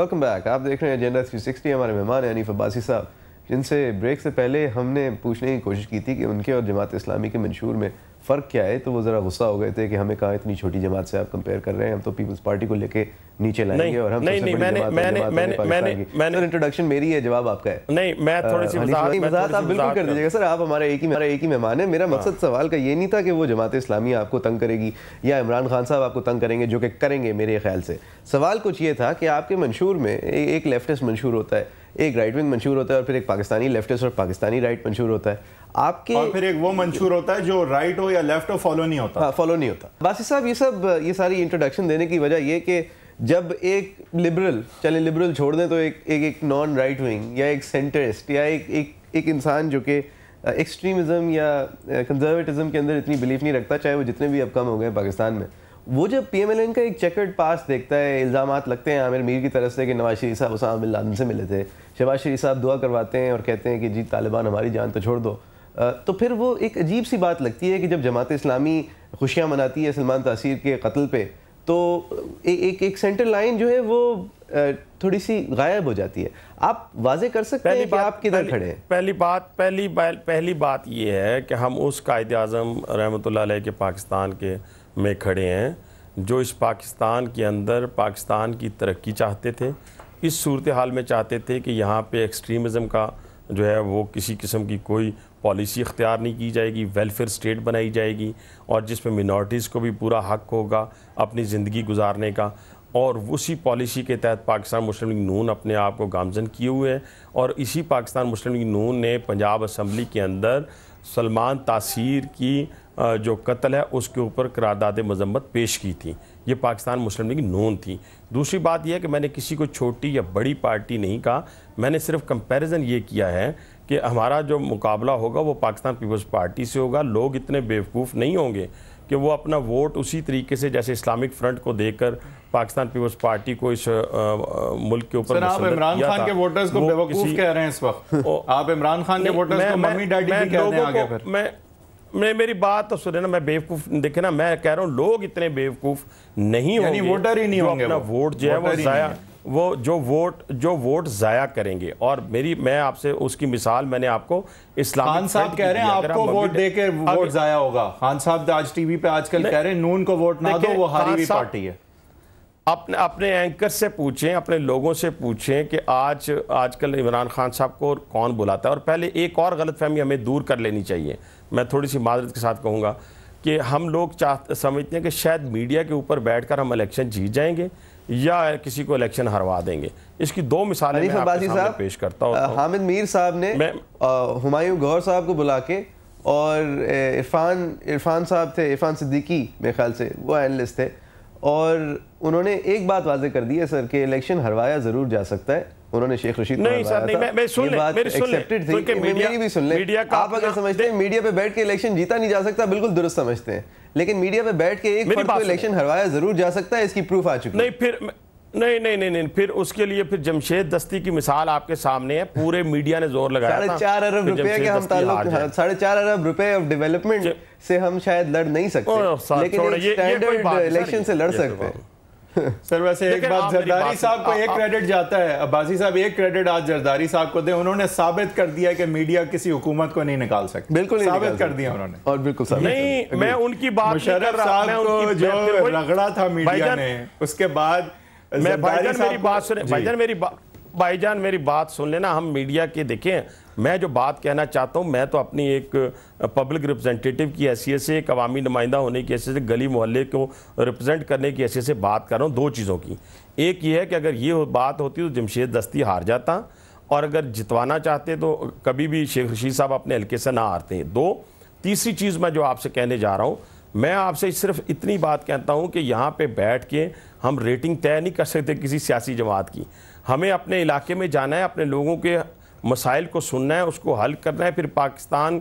Welcome back आप देख रहे हैं एजेंडा थ्री सिक्सटी हमारे मेहमान हैं अनीफ अब्बासी साहब जिनसे ब्रेक से पहले हमने पूछने की कोशिश की थी कि उनके और जमात इस्लामी के मंशूर में फ़र्क क्या है तो वो ज़रा गुस्सा हो गए थे कि हमें कहा इतनी छोटी जमात से आप कंपेयर कर रहे हैं हम तो पीपल्स पार्टी को लेके नीचे लाएंगे और हम नहीं, नहीं, मैंने, मैंने, मैंने, मैंने, मैंने, इंट्रोडक्शन मेरी है जवाब आपका है नहीं मैं थोड़ी सी मजाक आप बिल्कुल कर दीजिएगा सर आप हमारा एक ही मेरा एक ही मेहमान है मेरा मकसद हाँ। सवाल का ये नहीं था कि वो जमात इस्लामी आपको तंग करेगी या इमरान खान साहब आपको तंग करेंगे जो कि करेंगे मेरे ख्याल से सवाल कुछ ये था कि आपके मंशूर में एक लेफ्टिस्ट मंशूर होता है एक राइट विंग मंशूर होता है और फिर एक पाकिस्तानी लेफ्टिस्ट और पाकिस्तानी राइट मंशूर होता है आपके और फिर एक वो मंशूर होता है जो राइट हो या लेफ्ट हो फॉलो नहीं होता हाँ, फॉलो नहीं होता बासी साहब ये सब ये सारी इंट्रोडक्शन देने की वजह ये कि जब एक लिबरल चले लिबरल छोड़ दें तो एक एक, एक नॉन राइट विंग या एक सेंटरिस्ट या एक एक, एक इंसान जो कि एक्सट्रीमिज्म या कंजर्वेटिज़म के अंदर इतनी बिलीफ नहीं रखता चाहे वो जितने भी अब कम हो गए पाकिस्तान में वो जब पी एम एल एन का एक चेकर्ड पास देखता है इल्ज़ाम लगते हैं आमिर मीर की तरफ से कि नवाज शरीफ साहब उसाम लादन से मिले थे शहबाज शरीफ साहब दुआ करवाते हैं और कहते हैं कि जी तालिबान हमारी जान तो छोड़ दो तो फिर वो एक अजीब सी बात लगती है कि जब जमात इस्लामी खुशियाँ मनाती है सलमान तासीर के कत्ल पर तो ए, एक एक सेंटर लाइन जो है वो थोड़ी सी गायब हो जाती है आप वाजे कर सकते हैं कि आप किधर खड़े हैं पहली बात पहली पहली बात ये है कि हम उस कायद अजम रहमत के पाकिस्तान के में खड़े हैं जो इस पाकिस्तान के अंदर पाकिस्तान की तरक्की चाहते थे इस सूरत हाल में चाहते थे कि यहाँ पे एक्सट्रीमिज़म का जो है वो किसी किस्म की कोई पॉलिसी इख्तियार नहीं की जाएगी वेलफेयर स्टेट बनाई जाएगी और जिसमें मिनॉरिटीज़ को भी पूरा हक होगा अपनी ज़िंदगी गुजारने का और उसी पॉलिसी के तहत पाकिस्तान मुस्लिम लीग नून अपने आप को गामजन किए हुए हैं और इसी पाकिस्तान मुस्लिम लीग नून ने पंजाब असम्बली के अंदर सलमान तासीर की जो कत्ल है उसके ऊपर करारदाद मजम्मत पेश की थी ये पाकिस्तान मुस्लिम लीग नून थी दूसरी बात यह है कि मैंने किसी को छोटी या बड़ी पार्टी नहीं कहा मैंने सिर्फ कंपैरिजन ये किया है कि हमारा जो मुकाबला होगा वो पाकिस्तान पीपल्स पार्टी से होगा लोग इतने बेवकूफ़ नहीं होंगे कि वो अपना वोट उसी तरीके से जैसे इस्लामिक फ्रंट को देकर पाकिस्तान पीपल्स पार्टी को इस आ, आ, मुल्क के ऊपर आप इमरान खान के वोटर्स को बेवकूफ़ कह रहे हैं इस वक्त आप इमरान खान के वोटर्स को मम्मी डैडी भी कह रहे हैं आगे फिर मैं मैं मेरी बात तो सुने ना मैं बेवकूफ देखे ना मैं कह रहा हूँ लोग इतने बेवकूफ नहीं होंगे वोटर ही नहीं होंगे वोट जो है वो जाया वो जो वोट जो वोट ज़ाया करेंगे और मेरी मैं आपसे उसकी मिसाल मैंने आपको इस्लाम खान साहब कह रहे हैं आपको वोट दे के वोट ज़ाया होगा खान साहब आज टीवी पे आजकल कह रहे हैं नून को वोट ना दो वो हारी हुई पार्टी है अपने अपने एंकर से पूछें अपने लोगों से पूछें कि आज आजकल इमरान खान साहब को कौन बुलाता है और पहले एक और फहमी हमें दूर कर लेनी चाहिए मैं थोड़ी सी माजरत के साथ कहूँगा कि हम लोग चाह समझते हैं कि शायद मीडिया के ऊपर बैठकर हम इलेक्शन जीत जाएंगे या किसी को इलेक्शन हरवा देंगे इसकी दो मिसालें मैं आपके सामने पेश करता हूं हामिद मीर साहब ने हुमायूं गौर साहब को बुला के और इरफान इरफान साहब थे इरफान सिद्दीकी मेरे ख्याल से वो एनलिस्ट थे और उन्होंने एक बात वाजे कर दी है सर कि इलेक्शन हरवाया ज़रूर जा सकता है उन्होंने शेख रशीद नहीं सर नहीं मैं, मैं सुन ले मेरी सुन ले क्योंकि मीडिया भी सुन ले मीडिया का आप अगर समझते हैं मीडिया पे बैठ के इलेक्शन जीता नहीं जा सकता बिल्कुल दुरुस्त समझते हैं लेकिन मीडिया पे बैठ के एक को इलेक्शन हरवाया जरूर जा सकता है इसकी प्रूफ आ चुकी नहीं फिर नहीं नहीं नहीं नहीं फिर उसके लिए फिर जमशेद दस्ती की मिसाल आपके सामने है पूरे मीडिया ने जोर लगाया साढ़े चार अरब रुपए के हम हाँ, साढ़े चार अरब रुपए ऑफ डेवलपमेंट से हम शायद लड़ नहीं सकते लेकिन इलेक्शन से लड़ तो सकते हैं सर वैसे एक बात जरदारी साहब को एक क्रेडिट जाता है अब्बासी साहब एक क्रेडिट आज जरदारी साहब को दे उन्होंने साबित कर दिया कि मीडिया किसी हुकूमत को नहीं निकाल सकते बिल्कुल साबित कर दिया उन्होंने और बिल्कुल नहीं मैं उनकी बात शरद साहब को जो रगड़ा था मीडिया ने उसके बाद मैं भाईजान मेरी बात सुने भाईजान मेरी बात भाईजान मेरी बात सुन लेना हम मीडिया के देखें मैं जो बात कहना चाहता हूँ मैं तो अपनी एक पब्लिक रिप्रेजेंटेटिव की हैसियत से एक अवामी नुमाइंदा होने की हैसियत से गली मोहल्ले को रिप्रेजेंट करने की हैसियत से बात कर रहा हूँ दो चीज़ों की एक ये है कि अगर ये बात होती तो जमशेद दस्ती हार जाता और अगर जितवाना चाहते तो कभी भी शेख रशीद साहब अपने हल्के से ना हारते दो तीसरी चीज़ मैं जो आपसे कहने जा रहा हूँ मैं आपसे सिर्फ इतनी बात कहता हूँ कि यहाँ पर बैठ के हम रेटिंग तय नहीं कर सकते किसी सियासी जमात की हमें अपने इलाके में जाना है अपने लोगों के मसाइल को सुनना है उसको हल करना है फिर पाकिस्तान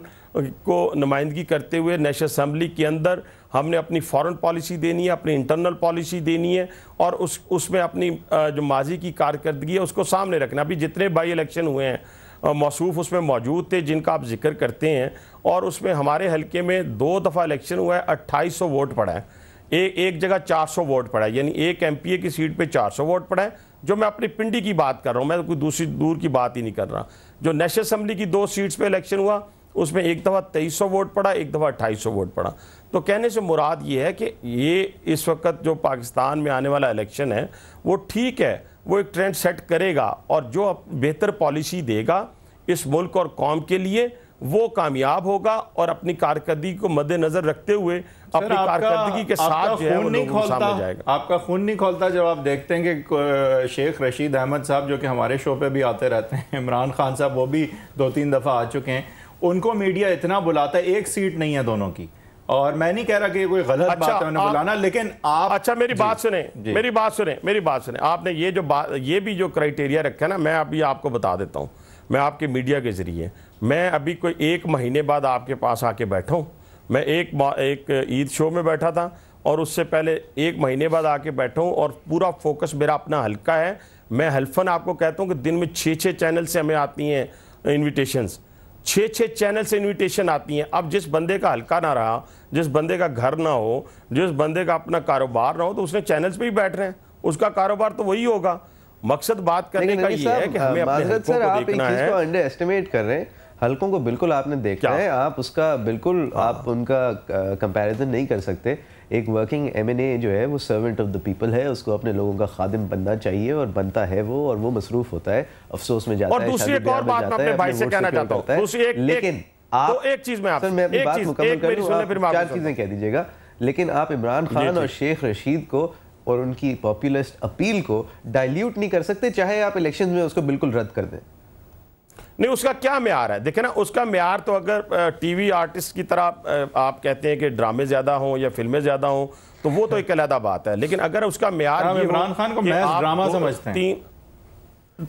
को नुमाइंदगी करते हुए नेशनल असम्बली के अंदर हमने अपनी फॉरेन पॉलिसी देनी है अपनी इंटरनल पॉलिसी देनी है और उस उसमें अपनी जो माजी की कारकर्दगी है उसको सामने रखना अभी जितने बाई इलेक्शन हुए हैं मौसू उसमें मौजूद थे जिनका आप जिक्र करते हैं और उसमें हमारे हल्के में दो दफ़ा इलेक्शन हुआ है अट्ठाईस वोट पड़ा है ए, एक जगह चार वोट पड़ा है यानी एक एम की सीट पर चार वोट पड़ा है जो मैं अपनी पिंडी की बात कर रहा हूँ मैं तो कोई दूसरी दूर की बात ही नहीं कर रहा जो नेशनल असम्बली की दो सीट्स पे इलेक्शन हुआ उसमें एक दफ़ा तेईस वोट पड़ा एक दफ़ा अट्ठाईस वोट पड़ा तो कहने से मुराद ये है कि ये इस वक्त जो पाकिस्तान में आने वाला इलेक्शन है वो ठीक है वो एक ट्रेंड सेट करेगा और जो बेहतर पॉलिसी देगा इस मुल्क और कौम के लिए वो कामयाब होगा और अपनी कारकर्दगी को मद्देनजर रखते हुए अपनी कारकर्दगी के साथ जो नहीं खोलता जाएगा आपका खून नहीं खोलता जब आप देखते हैं कि शेख रशीद अहमद साहब जो कि हमारे शो पे भी आते रहते हैं इमरान खान साहब वो भी दो तीन दफ़ा आ चुके हैं उनको मीडिया इतना बुलाता है एक सीट नहीं है दोनों की और मैं नहीं कह रहा कि कोई गलत अच्छा, बात है उन्हें बुलाना लेकिन आप अच्छा मेरी बात सुने मेरी बात सुने मेरी बात सुने आपने ये जो बात ये भी जो क्राइटेरिया रखा है ना मैं अभी आपको बता देता हूँ मैं आपके मीडिया के ज़रिए मैं अभी कोई एक महीने बाद आपके पास आके बैठा हूँ मैं एक एक ईद शो में बैठा था और उससे पहले एक महीने बाद आके बैठा हूँ और पूरा फोकस मेरा अपना हल्का है मैं हल्फन आपको कहता हूँ कि दिन में छः छः चैनल से हमें आती हैं इन्विटेशंस छः छः चैनल से इन्विटेशन आती हैं अब जिस बंदे का हल्का ना रहा जिस बंदे का घर ना हो जिस बंदे का अपना कारोबार ना हो तो उसने चैनल्स पर ही बैठ रहे हैं उसका कारोबार तो वही होगा मकसद बात करने का ये है कि हमें अपने सर, आप है अंडर एस्टिमेट कर रहे हैं हल्कों को बिल्कुल आपने देखा है आप उसका बिल्कुल हाँ। आप उनका कंपैरिजन नहीं कर सकते एक वर्किंग एम जो है वो सर्वेंट ऑफ द पीपल है उसको अपने लोगों का खादिम बनना चाहिए और बनता है वो और वो मसरूफ होता है अफसोस में जाता है लेकिन तो आप एक चीज में सर मैं अपनी बात मुकम्मल कर चार चीज़ें कह दीजिएगा लेकिन आप इमरान खान और शेख रशीद को और उनकी पॉपुलिस्ट अपील को डाइल्यूट नहीं कर सकते चाहे आप इलेक्शन में उसको बिल्कुल रद्द कर दें नहीं उसका क्या मैार है देखे ना उसका मैार तो अगर टीवी आर्टिस्ट की तरह आप कहते हैं कि ड्रामे ज़्यादा हों या फिल्में ज़्यादा हों तो वो तो एक अलहदा बात है लेकिन अगर उसका मैार इमरान खान को ड्रामा समझते हैं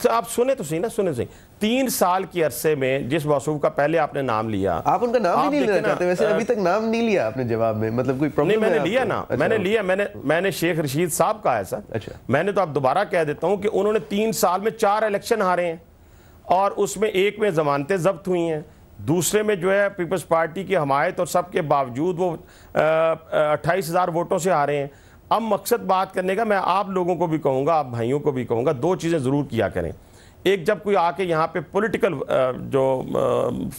तो आप सुने तो सही ना सुने तो सही तीन साल की अरसे में जिस मौसू का पहले आपने नाम लिया आप उनका नाम नहीं लेना चाहते वैसे अभी तक नाम नहीं लिया आपने जवाब में मतलब कोई प्रॉब्लम नहीं तो मैंने लिया ना अच्छा मैंने लिया मैंने मैंने शेख रशीद साहब का ऐसा अच्छा मैंने तो आप दोबारा कह देता हूँ कि उन्होंने तीन साल में चार इलेक्शन हारे हैं और उसमें एक में जमानतें जब्त हुई हैं दूसरे में जो है पीपल्स पार्टी की हमायत और सब के बावजूद वो अट्ठाईस हज़ार वोटों से आ रहे हैं अब मकसद बात करने का मैं आप लोगों को भी कहूँगा आप भाइयों को भी कहूँगा दो चीज़ें ज़रूर किया करें एक जब कोई आके यहाँ पे पॉलिटिकल जो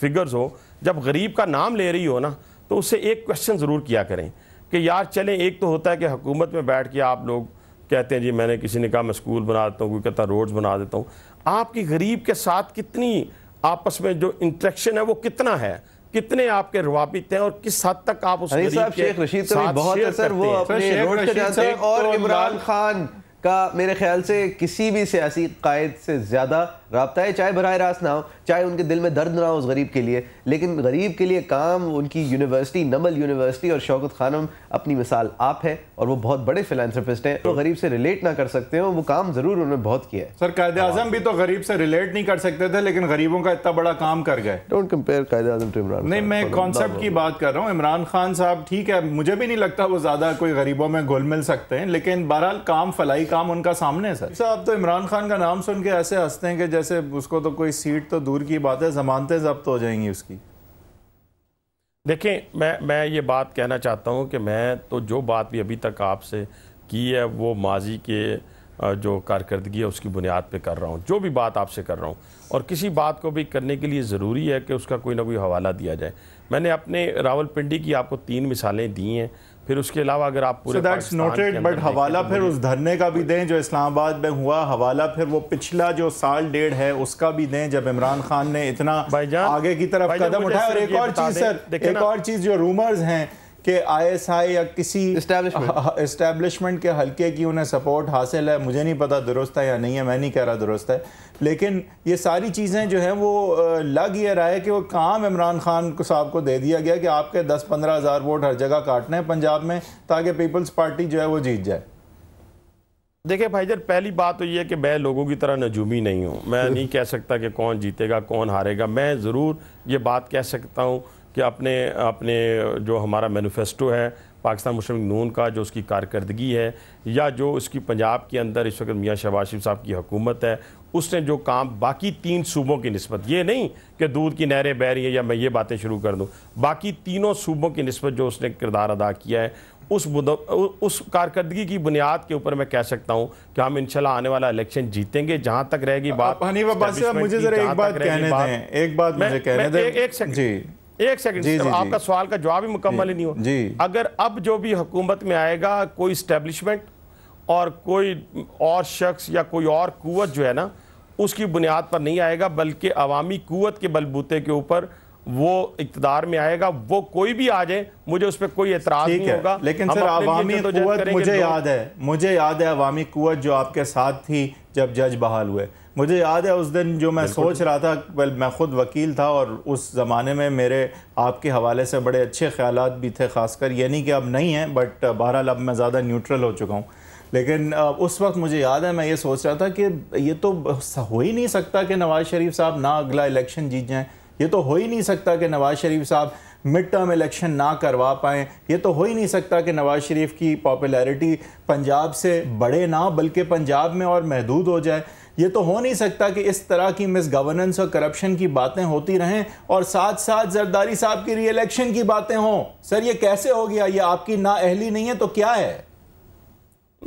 फिगर्स हो जब गरीब का नाम ले रही हो ना तो उससे एक क्वेश्चन ज़रूर किया करें कि यार चलें एक तो होता है कि हुकूमत में बैठ के आप लोग कहते हैं जी मैंने किसी ने कहा मैं स्कूल बना देता हूँ कोई कहता रोड्स बना देता हूँ आपकी गरीब के साथ कितनी आपस में जो इंट्रैक्शन है वो कितना है कितने आपके रवाबित हैं और किस हद तक आप उस शेख रशीद का तो बहुत असर वो अपने और इमरान खान का मेरे ख्याल से किसी भी सियासी कायद से ज़्यादा रहा है चाहे बरह रास्त ना हो चाहे उनके दिल में दर्द ना हो उस गरीब के लिए लेकिन गरीब के लिए काम उनकी यूनिवर्सिटी नमल यूनिवर्सिटी और शौकत खानम अपनी मिसाल आप है और वो बहुत बड़े फिलानसफिस्ट हैं तो गरीब से रिलेट ना कर सकते हो वो काम ज़रूर उन्होंने बहुत किया है सर कायद आजम भी तो गरीब से रिलेट नहीं कर सकते थे लेकिन गरीबों का इतना बड़ा काम कर गए don't compare Quaid Azam to Imran नहीं मैं कॉन्सेप्ट की बात कर रहा हूँ इमरान खान साहब ठीक है मुझे भी नहीं लगता वो ज़्यादा कोई गरीबों में घुल मिल सकते हैं लेकिन बहरहाल काम फलाई काम उनका सामने है सर साहब तो इमरान खान का नाम सुन के ऐसे हंसते हैं कि जैसे उसको तो कोई सीट तो दूर की बात है ज़मानतें जब्त हो जाएंगी उसकी देखें मैं मैं ये बात कहना चाहता हूँ कि मैं तो जो बात भी अभी तक आपसे की है वो माजी के जो कारकर्दगी है उसकी बुनियाद पे कर रहा हूँ जो भी बात आपसे कर रहा हूँ और किसी बात को भी करने के लिए ज़रूरी है कि उसका कोई ना कोई हवाला दिया जाए मैंने अपने रावलपिंडी की आपको तीन मिसालें दी हैं फिर उसके अलावा अगर आप पूरे दैट्स बट हवाला तो फिर उस धरने का भी दें जो इस्लामाबाद में हुआ हवाला फिर वो पिछला जो साल डेढ़ है उसका भी दें जब इमरान खान ने इतना आगे की तरफ कदम उठाया और एक और चीज़ सर एक और चीज़ जो रूमर्स हैं कि आईएसआई या किसी इस्टेब्लिशमेंट हाँ, हाँ, के हलके की उन्हें सपोर्ट हासिल है मुझे नहीं पता दुरुस्त है या नहीं है मैं नहीं कह रहा दुरुस्त है लेकिन ये सारी चीज़ें जो हैं वो लग ये रहा है कि वो काम इमरान खान को साहब को दे दिया गया कि आपके दस पंद्रह हज़ार वोट हर जगह काटने हैं पंजाब में ताकि पीपल्स पार्टी जो है वो जीत जाए देखिए भाई जब पहली बात तो ये है कि मैं लोगों की तरह नजूमी नहीं हूँ मैं नहीं कह सकता कि कौन जीतेगा कौन हारेगा मैं ज़रूर ये बात कह सकता हूँ कि अपने अपने जो हमारा मैनिफेस्टो है पाकिस्तान मुस्लिम नून का जो उसकी कारकर्दगी है या जो उसकी पंजाब के अंदर इस वक्त मियाँ शहबाज शरीफ साहब की हुकूमत है उसने जो काम बाकी तीन सूबों की नस्बत ये नहीं कि दूध की नहरें बह रही हैं या मैं ये बातें शुरू कर दूँ बाकी तीनों सूबों की नस्बत जो उसने किरदार अदा किया है उस उस कारकर्दगी की बुनियाद के ऊपर मैं कह सकता हूँ कि हम इंशाल्लाह आने वाला इलेक्शन जीतेंगे जहाँ तक रहेगी बात मुझे एक बात कहने दें एक बात मुझे कहने दें एक सेकंड एक सेकंड जी, जी, आपका सवाल का जवाब ही मुकम्मल ही नहीं हो जी अगर अब जो भी हुकूमत में आएगा कोई स्टेब्लिशमेंट और कोई और शख्स या कोई और कुत जो है ना उसकी बुनियाद पर नहीं आएगा बल्कि अवामी कुत के बलबूते के ऊपर वो इकतदार में आएगा वो कोई भी आ जाए मुझे उस पर कोई एतराज नहीं होगा लेकिन सर अवामी तो मुझे याद है मुझे याद है अवामी कुत जो आपके साथ थी जब जज बहाल हुए मुझे याद है उस दिन जो मैं सोच रहा था वेल मैं ख़ुद वकील था और उस ज़माने में मेरे आपके हवाले से बड़े अच्छे ख्याल भी थे खासकर ये नहीं कि अब नहीं हैं बट uh, बहरहाल अब मैं ज़्यादा न्यूट्रल हो चुका हूँ लेकिन uh, उस वक्त मुझे याद है मैं ये सोच रहा था कि ये तो हो ही नहीं सकता कि नवाज़ शरीफ साहब ना अगला इलेक्शन जीत जाएँ ये तो हो ही नहीं सकता कि नवाज़ शरीफ साहब मिड टर्म इलेक्शन ना करवा पाएँ ये तो हो ही नहीं सकता कि नवाज़ शरीफ की पॉपुलैरिटी पंजाब से बढ़े ना बल्कि पंजाब में और महदूद हो जाए ये तो हो नहीं सकता कि इस तरह की मिस गवर्नेंस और करप्शन की बातें होती रहें और साथ साथ जरदारी साहब की रीइलेक्शन की बातें हों सर ये कैसे हो गया ये आपकी नाअहली नहीं है तो क्या है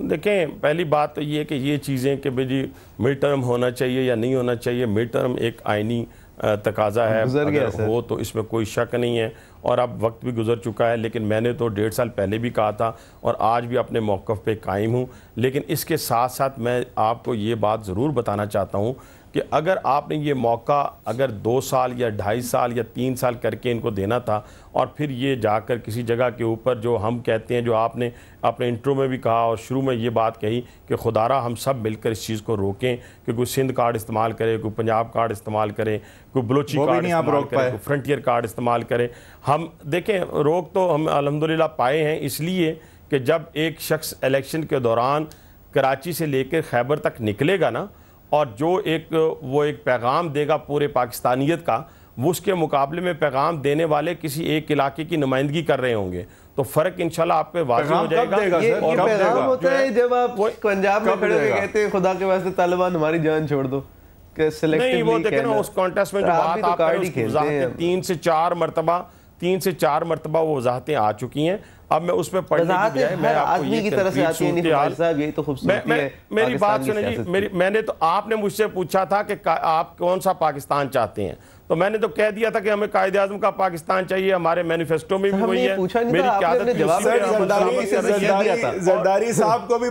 देखें पहली बात तो ये कि ये चीज़ें कि भाई जी मिड टर्म होना चाहिए या नहीं होना चाहिए मिड टर्म एक आइनी तकाजा है अगर हो तो इसमें कोई शक नहीं है और अब वक्त भी गुजर चुका है लेकिन मैंने तो डेढ़ साल पहले भी कहा था और आज भी अपने मौक़ पे कायम हूँ लेकिन इसके साथ साथ मैं आपको ये बात ज़रूर बताना चाहता हूँ कि अगर आपने ये मौका अगर दो साल या ढाई साल या तीन साल करके इनको देना था और फिर ये जाकर किसी जगह के ऊपर जो हम कहते हैं जो आपने अपने इंटरव्यू में भी कहा और शुरू में ये बात कही कि खुदारा हम सब मिलकर इस चीज़ को रोकें कि कोई सिंध कार्ड इस्तेमाल करे कोई पंजाब कार्ड इस्तेमाल करे कोई बलोची कार्ड आप रोक करे कोई फ्रंटियर कार्ड इस्तेमाल करें हम देखें रोक तो हम अलहमदिल्ला पाए हैं इसलिए कि जब एक शख्स इलेक्शन के दौरान कराची से लेकर खैबर तक निकलेगा ना और जो एक वो एक पैगाम देगा पूरे पाकिस्तानियत का वो उसके मुकाबले में पैगाम देने वाले किसी एक इलाके की नुमाइंदगी कर रहे होंगे तो फर्क इंशाल्लाह आप पे वाजी हो जाएगा देगा, ये, और ये पैगाम होता है जब आप पंजाब में खड़े कहते हैं खुदा के वास्ते तालिबान हमारी जान छोड़ दो नहीं वो देखे ना उस कॉन्टेस्ट में जो तो बात तो आप तीन से चार मरतबा तीन से चार मरतबा वो वजाहतें आ चुकी हैं अब मैं उसमें पढ़ने की तरफ तो मेरी बात सुनिए मैंने तो आपने मुझसे पूछा था कि आप कौन सा पाकिस्तान चाहते हैं तो मैंने तो कह दिया था कि हमें कायदे आजम का पाकिस्तान चाहिए हमारे मैनिफेस्टो में भी वही है मेरी क्यादत जरदारी साहब को भी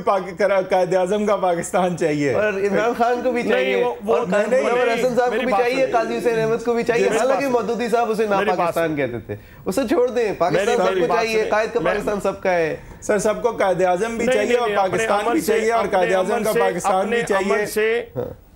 कायदे आजम का पाकिस्तान चाहिए और इमरान खान को भी चाहिए और हसन साहब को भी चाहिए काजी हुसैन अहमद को भी चाहिए हालांकि मदूदी साहब उसे ना पाकिस्तान कहते थे उसे छोड़ दें पाकिस्तान सबको चाहिए कायद का पाकिस्तान सबका है सर सबको कायद आजम भी चाहिए और पाकिस्तान भी चाहिए और कायद आजम का पाकिस्तान भी चाहिए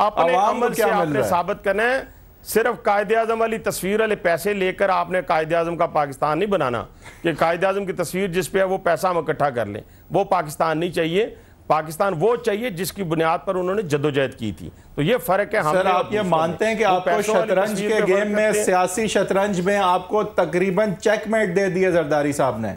अपने अमल से हाँ। आपने साबित करना है सिर्फ कायद अजम वाली तस्वीर वाले पैसे लेकर आपने कायद अजम का पाकिस्तान नहीं बनाना कि कायद अजम की तस्वीर जिस पे है वो पैसा हम इकट्ठा कर लें वो पाकिस्तान नहीं चाहिए पाकिस्तान वो चाहिए जिसकी बुनियाद पर उन्होंने जदोजहद की थी तो ये फर्क है सर आप ये मानते हैं कि आपको शतरंज के गेम में सियासी शतरंज में आपको तकरीबन चेकमेट दे दिए जरदारी साहब ने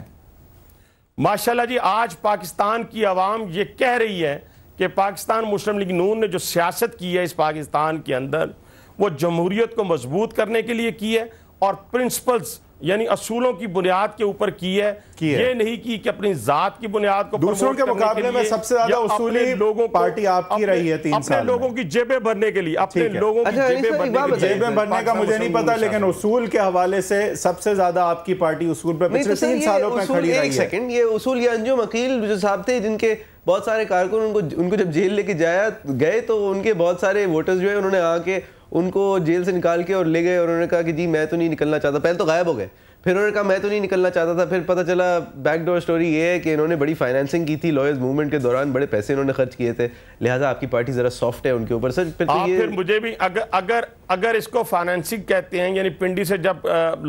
माशाल्लाह जी आज पाकिस्तान की आवाम ये कह रही है कि पाकिस्तान मुस्लिम लीग नून ने जो सियासत की है इस पाकिस्तान के अंदर वो जमहूरीत को मजबूत करने के लिए की है और प्रिंसिपल्स यानी असूलों की बुनियाद के ऊपर की है की है। ये नहीं की कि अपनी जात की बुनियाद को दूसरों के मुकाबले में सबसे ज्यादा उसूली लोगों पार्टी आपकी रही है तीन अपने लोगों की जेबें भरने के लिए अपने लोगों की अच्छा, जेबें भरने के जेबें भरने का मुझे नहीं पता लेकिन उसूल के हवाले से सबसे ज्यादा आपकी पार्टी उसूल पर तो पिछले तीन सालों में खड़ी रही सेकंड ये उसूल या अंजुम अकील जो साहब थे जिनके बहुत सारे कारकुन उनको उनको जब जेल लेके जाया गए तो उनके बहुत सारे वोटर्स जो है उन्होंने आके उनको जेल से निकाल के और ले गए और उन्होंने कहा कि जी मैं तो नहीं निकलना चाहता पहले तो गायब हो गए फिर उन्होंने कहा मैं तो नहीं निकलना चाहता था फिर पता चला बैकडोर स्टोरी ये है कि इन्होंने बड़ी फाइनेंसिंग की थी लॉयर्स मूवमेंट के दौरान बड़े पैसे इन्होंने खर्च किए थे लिहाजा आपकी पार्टी जरा सॉफ्ट है उनके ऊपर सर फिर, तो ये... फिर मुझे भी अगर अगर अगर इसको फाइनेंसिंग कहते हैं यानी पिंडी से जब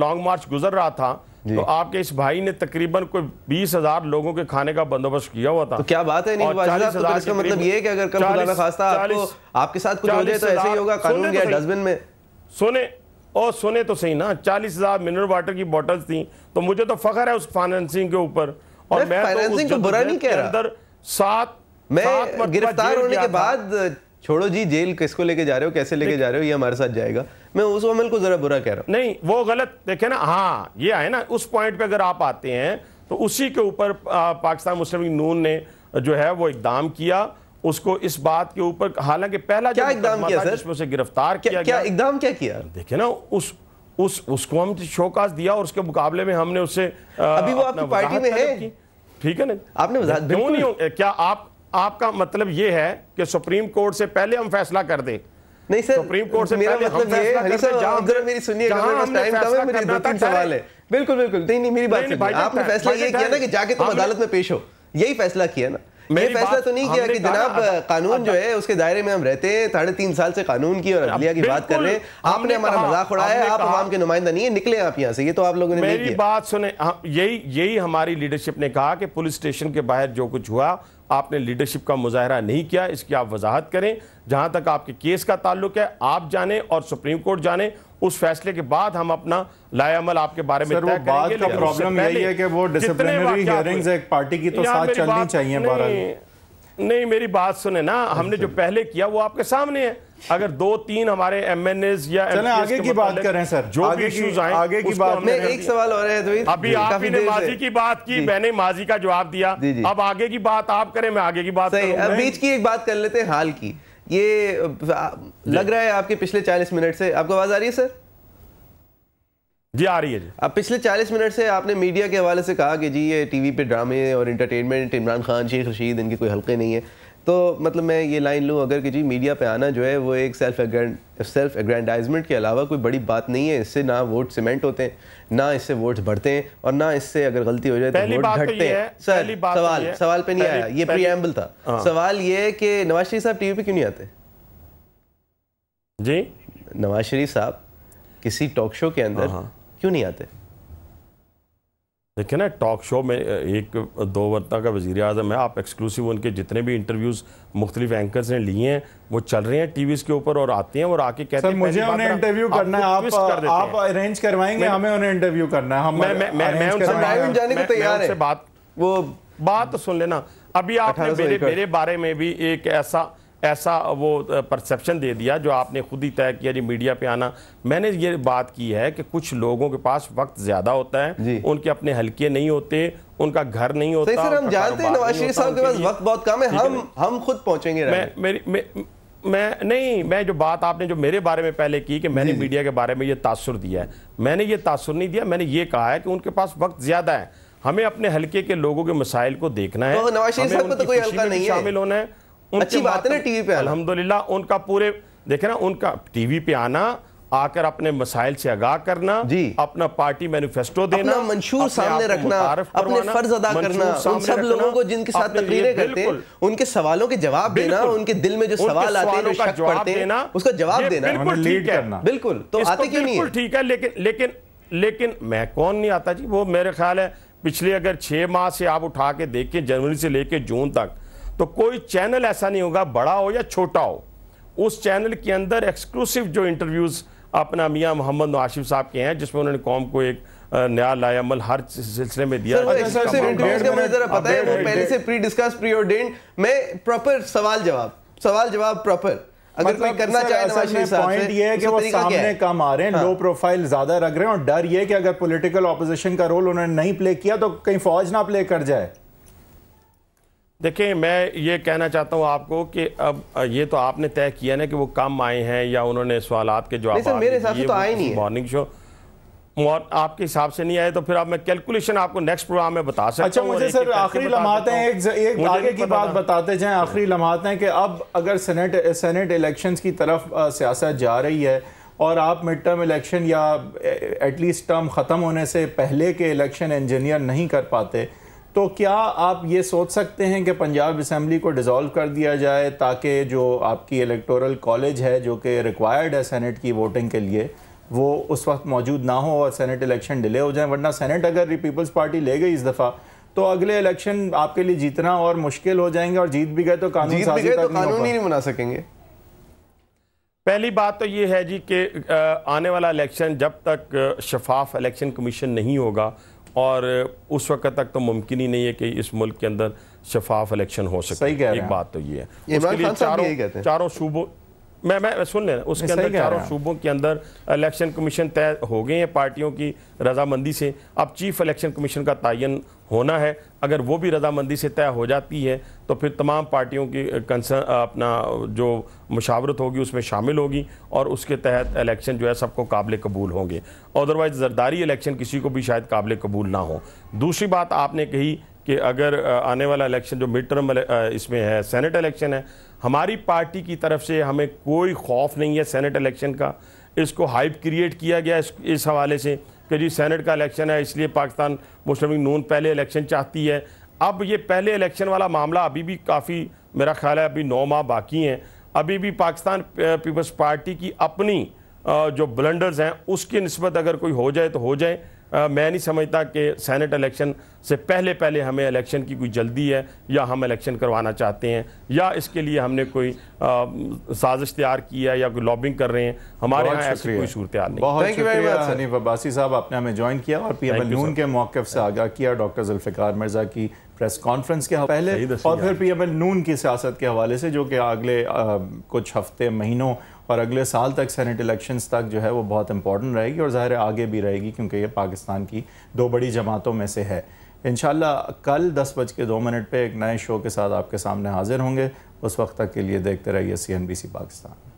लॉन्ग मार्च गुजर रहा था तो आपके इस भाई ने तकरीबन कोई बीस हजार लोगों के खाने का बंदोबस्त किया हुआ था तो क्या बात है तो इसका मतलब ये कि अगर कल आपको आपके साथ कुछ हो जाए तो ऐसे ही होगा कानून तो डस्टबिन में सुने और सुने तो सही ना चालीस हजार मिनरल वाटर की बॉटल थी तो मुझे तो फखर है उस फाइनेंसिंग के ऊपर और मैं फाइनेंसिंग तो बुरा नहीं कह रहा सात मैं गिरफ्तार होने के बाद छोड़ो जी जेल किसको लेके जा रहे हो कैसे लेके जा रहे हो ये हमारे साथ जाएगा मैं उस अमल को ज़रा बुरा कह रहा हूँ नहीं वो गलत देखे ना हाँ ये आए ना उस पॉइंट पे अगर आप आते हैं तो उसी के ऊपर पाकिस्तान मुस्लिम नून ने जो है वो इकदाम किया उसको इस बात के ऊपर हालांकि पहला क्या इकदाम किया सर उसे गिरफ्तार किया क्या इकदाम क्या किया देखे ना उस उस उसको हम शोकाज दिया और उसके मुकाबले में हमने उससे अभी वो आपकी पार्टी में है ठीक है ना आपने क्यों नहीं क्या आप आपका मतलब ये है कि सुप्रीम कोर्ट से पहले हम फैसला कर दें नहीं सर सुप्रीम कोर्ट से मेरा मतलब ये हरी साहब जरा मेरी सुनिए टाइम कम है मेरे दो तीन सवाल है बिल्कुल बिल्कुल नहीं नहीं मेरी बात सुनिए आपने फैसला ये किया ना कि जाके तुम अदालत में पेश हो यही फैसला किया ना मैं फैसला तो नहीं किया कि जनाब कानून अच्छा। जो है उसके दायरे में हम रहते हैं साढ़े तीन साल से कानून की और अच्छा, अदलिया की बात कर रहे हैं आपने हमारा मजाक उड़ाया आप आवाम के नुमाइंदा नहीं है निकले आप यहाँ से ये तो आप लोगों ने मेरी बात सुने हाँ, यही यही हमारी लीडरशिप ने कहा कि पुलिस स्टेशन के बाहर जो कुछ हुआ आपने लीडरशिप का मुजाहरा नहीं किया इसकी आप वजाहत करें जहां तक आपके केस का ताल्लुक है आप जाने और सुप्रीम कोर्ट जाने उस फैसले के बाद हम अपना लायामल आपके बारे में वो बात का प्रॉब्लम यही है कि वो डिसिप्लिनरी हियरिंग्स एक पार्टी की तो साथ चलनी चाहिए नहीं मेरी बात सुने ना हमने जो अच्छा। पहले किया वो आपके सामने है अगर दो तीन हमारे एम एन एस या चले आगे की बात करें सर जो भी इश्यूज आए आगे की बात में एक सवाल और है अभी आप ने माजी की बात की मैंने माजी का जवाब दिया अब आगे की बात आप करें मैं आगे की बात बीच की एक बात कर लेते हैं हाल की ये लग रहा है आपके पिछले चालीस मिनट से आपको आवाज आ रही है सर जी आ रही है जी अब पिछले 40 मिनट से आपने मीडिया के हवाले से कहा कि जी ये टीवी पे ड्रामे और इंटरटेनमेंट इमरान खान शेख रशीद इनके कोई हल्के नहीं है तो मतलब मैं ये लाइन लूँ अगर कि जी मीडिया पे आना जो है वो एक सेल्फ एग्रैंड सेल्फ एग्रेंडाइजमेंट के अलावा कोई बड़ी बात नहीं है इससे ना वोट सीमेंट होते हैं ना इससे वोट बढ़ते हैं और ना इससे अगर गलती हो जाए तो वोट तो घटते हैं सर तो सवाल सवाल पे नहीं आया ये प्रियम्बल था हाँ। सवाल ये कि नवाज शरीफ साहब वी पे क्यों नहीं आते जी नवाज शरीफ साहब किसी टॉक शो के अंदर हाँ, हाँ। क्यों नहीं आते देखिए ना टॉक शो में एक दो वरना का वज़ी अजम है आप एक्सक्लूसिव उनके जितने भी इंटरव्यूज़ मुख्तलिफ एंकर्स ने लिए हैं वो चल रहे हैं टीवीज़ के ऊपर और आते हैं और आके कहते हैं मुझे उन्हें इंटरव्यू करना है आप कर आप अरेंज करवाएंगे हमें उन्हें इंटरव्यू करना है बात वो बात सुन लेना अभी आपने मेरे मेरे बारे में भी एक ऐसा ऐसा वो परसेप्शन दे दिया जो आपने खुद ही तय किया जी मीडिया पे आना मैंने ये बात की है कि कुछ लोगों के पास वक्त ज़्यादा होता है उनके अपने हल्के नहीं होते उनका घर नहीं होता सर हम जानते हैं नवाज शरीफ साहब के पास वक्त बहुत कम है हम हम खुद मैं मेरी मैं नहीं मैं जो बात आपने जो मेरे बारे में पहले की कि मैंने मीडिया के बारे में ये तासुर दिया है मैंने ये तासुर नहीं दिया मैंने ये कहा है कि उनके पास वक्त ज़्यादा है हमें अपने हल्के के लोगों के मसाइल को देखना है तो नवाज शरीफ साहब को तो कोई हल्का नहीं है शामिल होना है अच्छी बात है ना टीवी पे अलहमदुल्ला उनका पूरे देखे ना उनका टीवी पे आना आकर अपने मसाइल से आगाह करना जी अपना पार्टी मैनिफेस्टो देना मंशूर सामने रखना अपने फर्ज अदा करना उन सब लोगों को जिनके साथ तकरीरें करते हैं उनके सवालों के जवाब देना उनके दिल में जो सवाल आते हैं शक जवाब देना उसका जवाब देना बिल्कुल ठीक है बिल्कुल तो आते क्यों नहीं ठीक है लेकिन लेकिन लेकिन मैं कौन नहीं आता जी वो मेरे ख्याल है पिछले अगर छह माह से आप उठा के देखें जनवरी से लेके जून तक तो कोई चैनल ऐसा नहीं होगा बड़ा हो या छोटा हो उस चैनल के अंदर एक्सक्लूसिव जो इंटरव्यूज़ अपना मियाँ मोहम्मद आशिफ साहब के हैं जिसमें उन्होंने कौम को एक नया लायामल हर सिलसिले में दिया प्रॉपर अच्छा, सवाल जवाब सवाल जवाब प्रॉपर अगर मतलब कोई करना चाहे पॉइंट ये है तो कि वो सामने कम आ रहे हैं हाँ। लो प्रोफाइल ज्यादा रख रहे हैं और डर ये कि अगर पॉलिटिकल ऑपोजिशन का रोल उन्होंने नहीं प्ले किया तो कहीं फौज ना प्ले कर जाए देखिए मैं ये कहना चाहता हूँ आपको कि अब ये तो आपने तय किया ना कि वो कम आए हैं या उन्होंने सवाल के जवाब मेरे हिसाब से तो आए नहीं मॉर्निंग शो और आपके हिसाब से नहीं आए तो फिर आप मैं कैलकुलेशन आपको नेक्स्ट प्रोग्राम में बता सकता अच्छा मुझे सर आखिरी लम्हाते हैं एक, एक आगे की बात बताते जाएं आखिरी लम्हाते हैं कि अब अगर सेनेट सेनेट इलेक्शंस की तरफ सियासत जा रही है और आप मिड टर्म इलेक्शन या एटलीस्ट टर्म ख़त्म होने से पहले के इलेक्शन इंजीनियर नहीं कर पाते तो क्या आप ये सोच सकते हैं कि पंजाब असम्बली को डिज़ोल्व कर दिया जाए ताकि जो आपकी इलेक्टोरल कॉलेज है जो कि रिक्वायर्ड है सेनेट की वोटिंग के लिए वो उस वक्त मौजूद ना हो और सेनेट इलेक्शन डिले हो जाए वरना सेनेट अगर पीपल्स पार्टी ले गई इस दफ़ा तो अगले इलेक्शन आपके लिए जीतना और मुश्किल हो जाएंगे और जीत भी गए तो कानून जीत भी तो कानून नहीं, नहीं बना सकेंगे पहली बात तो ये है जी कि आने वाला इलेक्शन जब तक शफाफ इलेक्शन कमीशन नहीं होगा और उस वक्त तक तो मुमकिन ही नहीं है कि इस मुल्क के अंदर शफाफ इलेक्शन हो सके एक बात तो ये है चारों चारों सूबों मैं मैं सुन लेना उसके अंदर चारों सूबों के अंदर इलेक्शन कमीशन तय हो गए हैं पार्टियों की रजामंदी से अब चीफ इलेक्शन कमीशन का तयन होना है अगर वो भी रजामंदी से तय हो जाती है तो फिर तमाम पार्टियों की कंसर्न अपना जो मुशावरत होगी उसमें शामिल होगी और उसके तहत इलेक्शन जो है सबको काबिल कबूल होंगे अदरवाइज़ जरदारी इलेक्शन किसी को भी शायद काबिल कबूल ना हो दूसरी बात आपने कही कि अगर आने वाला इलेक्शन जो मिड टर्म इसमें है सेनेट इलेक्शन है हमारी पार्टी की तरफ से हमें कोई खौफ नहीं है सेनेट इलेक्शन का इसको हाइप क्रिएट किया गया इस, इस हवाले से कि जी सेनेट का इलेक्शन है इसलिए पाकिस्तान मुस्लिम लीग नून पहले इलेक्शन चाहती है अब ये पहले इलेक्शन वाला मामला अभी भी काफ़ी मेरा ख्याल है अभी नौ माह बाकी हैं अभी भी पाकिस्तान पीपल्स पार्टी की अपनी जो ब्लंडर्स हैं उसकी नस्बत अगर कोई हो जाए तो हो जाए आ, मैं नहीं समझता कि सेनेट इलेक्शन से पहले पहले हमें इलेक्शन की कोई जल्दी है या हम इलेक्शन करवाना चाहते हैं या इसके लिए हमने कोई साजिश तैयार की है या कोई लॉबिंग कर रहे हैं हमारे यहाँ ऐसी कोई सूरत नहीं बहुत वेरी सनी अब्बासी साहब आपने हमें ज्वाइन किया और पी एम नून के मौक़ से आगाह किया डॉक्टर जुल्फ़िकार मिर्ज़ा की प्रेस कॉन्फ्रेंस के पहले और फिर पी एम एल नून की सियासत के हवाले से जो कि अगले कुछ हफ्ते महीनों और अगले साल तक सेनेट इलेक्शंस तक जो है वो बहुत इंपॉर्टेंट रहेगी और ज़ाहिर आगे भी रहेगी क्योंकि ये पाकिस्तान की दो बड़ी जमातों में से है इन कल दस बज के दो मिनट पर एक नए शो के साथ आपके सामने हाजिर होंगे उस वक्त तक के लिए देखते रहिए C N B C Pakistan